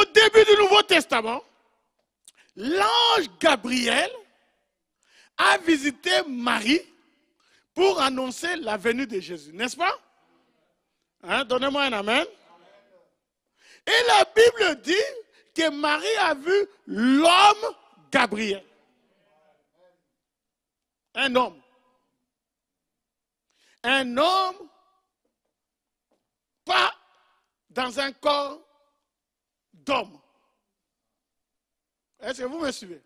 Au début du Nouveau Testament, l'ange Gabriel a visité Marie pour annoncer la venue de Jésus, n'est-ce pas hein, Donnez-moi un amen. Et la Bible dit que Marie a vu l'homme Gabriel. Un homme. Un homme, pas dans un corps d'homme. Est-ce que vous me suivez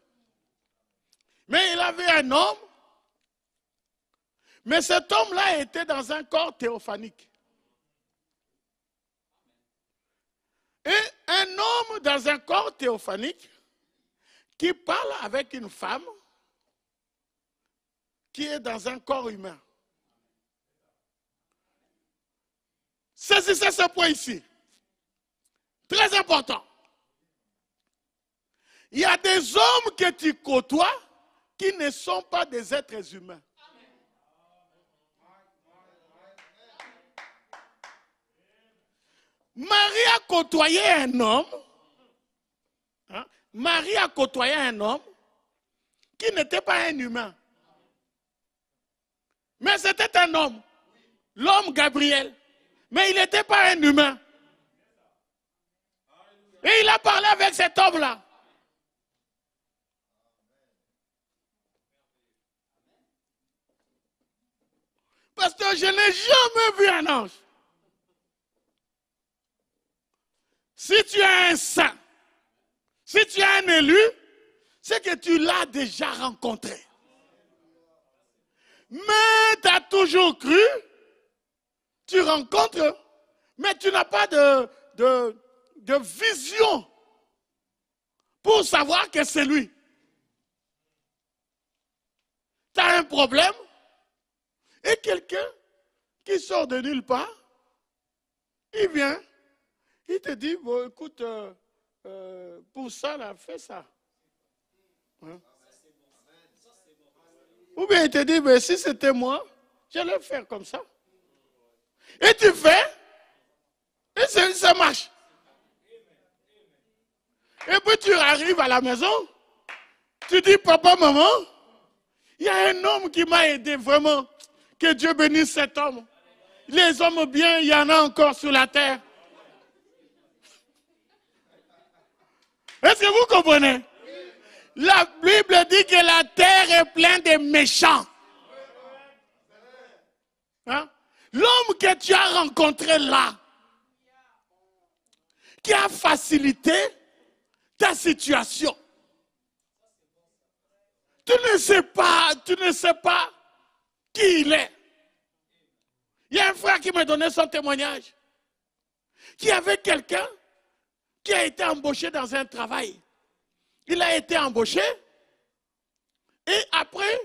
Mais il avait un homme, mais cet homme-là était dans un corps théophanique. Et un homme dans un corps théophanique qui parle avec une femme qui est dans un corps humain. C'est ce point ici. Très important. Il y a des hommes que tu côtoies qui ne sont pas des êtres humains. Marie a côtoyé un homme. Hein? Marie a côtoyé un homme qui n'était pas un humain. Mais c'était un homme. L'homme Gabriel. Mais il n'était pas un humain. Et il a parlé avec cet homme-là. Parce que je n'ai jamais vu un ange. Si tu es un saint, si tu es un élu, c'est que tu l'as déjà rencontré. Mais tu as toujours cru, tu rencontres, mais tu n'as pas de, de, de vision pour savoir que c'est lui. Tu as un problème et quelqu'un qui sort de nulle part, il vient, il te dit, bon, écoute, euh, euh, pour ça, là, fais ça. Hein? Ou bien il te dit, mais si c'était moi, j'allais faire comme ça. Et tu fais, et ça marche. Et puis tu arrives à la maison, tu dis, papa, maman, il y a un homme qui m'a aidé vraiment. Que Dieu bénisse cet homme. Les hommes bien, il y en a encore sur la terre. Est-ce que vous comprenez La Bible dit que la terre est pleine de méchants. Hein? L'homme que tu as rencontré là, qui a facilité situation. Tu ne sais pas, tu ne sais pas qui il est. Il y a un frère qui m'a donné son témoignage, qui avait quelqu'un qui a été embauché dans un travail. Il a été embauché et après,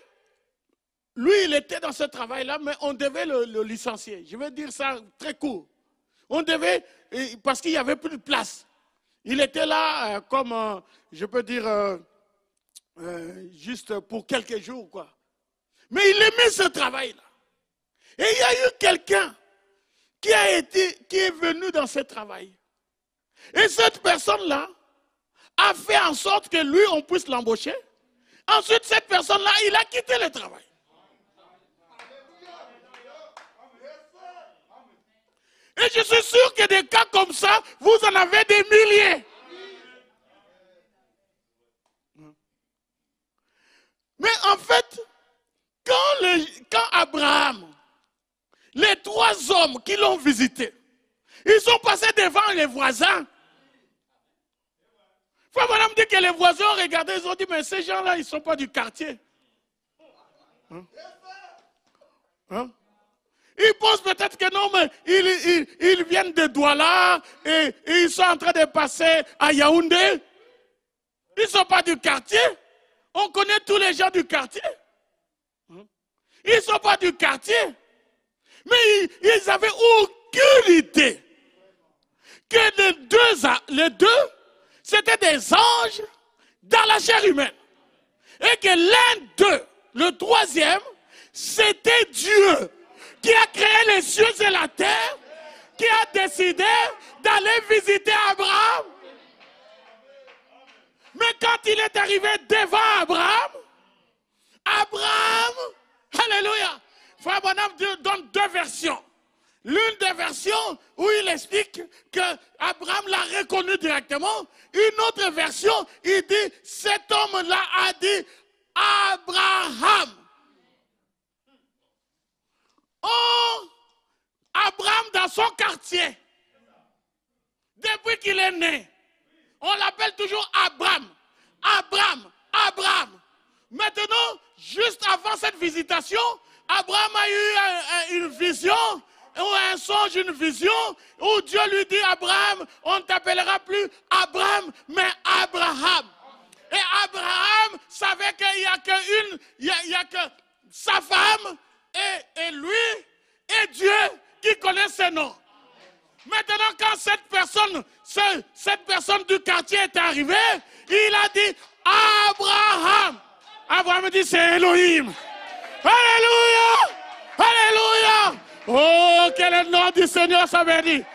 lui, il était dans ce travail-là, mais on devait le, le licencier. Je vais dire ça très court. On devait, parce qu'il n'y avait plus de place. Il était là euh, comme, euh, je peux dire, euh, juste pour quelques jours, quoi. Mais il aimait ce travail-là. Et il y a eu quelqu'un qui a été, qui est venu dans ce travail. Et cette personne-là a fait en sorte que lui, on puisse l'embaucher. Ensuite, cette personne-là, il a quitté le travail. Et je suis sûr que des cas comme ça, vous en avez des milliers. Mais en fait, quand, Abraham, les trois hommes qui l'ont visité, ils sont passés devant les voisins. Frère Madame dit que les voisins ont regardé, ils ont dit, mais ces gens-là, ils ne sont pas du quartier. Hein? hein? Ils pensent peut-être que non, mais ils, viennent de Douala et, ils sont en train de passer à Yaoundé. Ils ne sont pas du quartier. On connaît tous les gens du quartier. Ils ne sont pas du quartier. Mais ils, n'avaient aucune idée que les deux, les deux c'était des anges dans la chair humaine. Et que l'un d'eux, le troisième, c'était Dieu qui a créé les cieux et la terre, qui a décidé d'aller visiter Abraham. Mais quand il est arrivé devant Abraham, Abraham, Alléluia, Frère Bonhomme donne deux versions. L'une des versions où il explique que Abraham l'a reconnu directement. Une autre version, il dit, cet homme-là a dit Abraham. Abraham dans son quartier, depuis qu'il est né, on l'appelle toujours Abraham. Abraham, Abraham. Maintenant, juste avant cette visitation, Abraham a eu une vision ou un songe, une vision, où Dieu lui dit, Abraham, on ne t'appellera plus Abraham, mais Abraham. Et Abraham savait qu'il n'y a il a que sa femme et lui, Dieu qui connaît ses noms. Maintenant, quand cette personne, cette personne du quartier est arrivée, il a dit Abraham. Abraham dit c'est Elohim. Alléluia! Alléluia! Oh, quel est le nom du Seigneur, ça veut dire.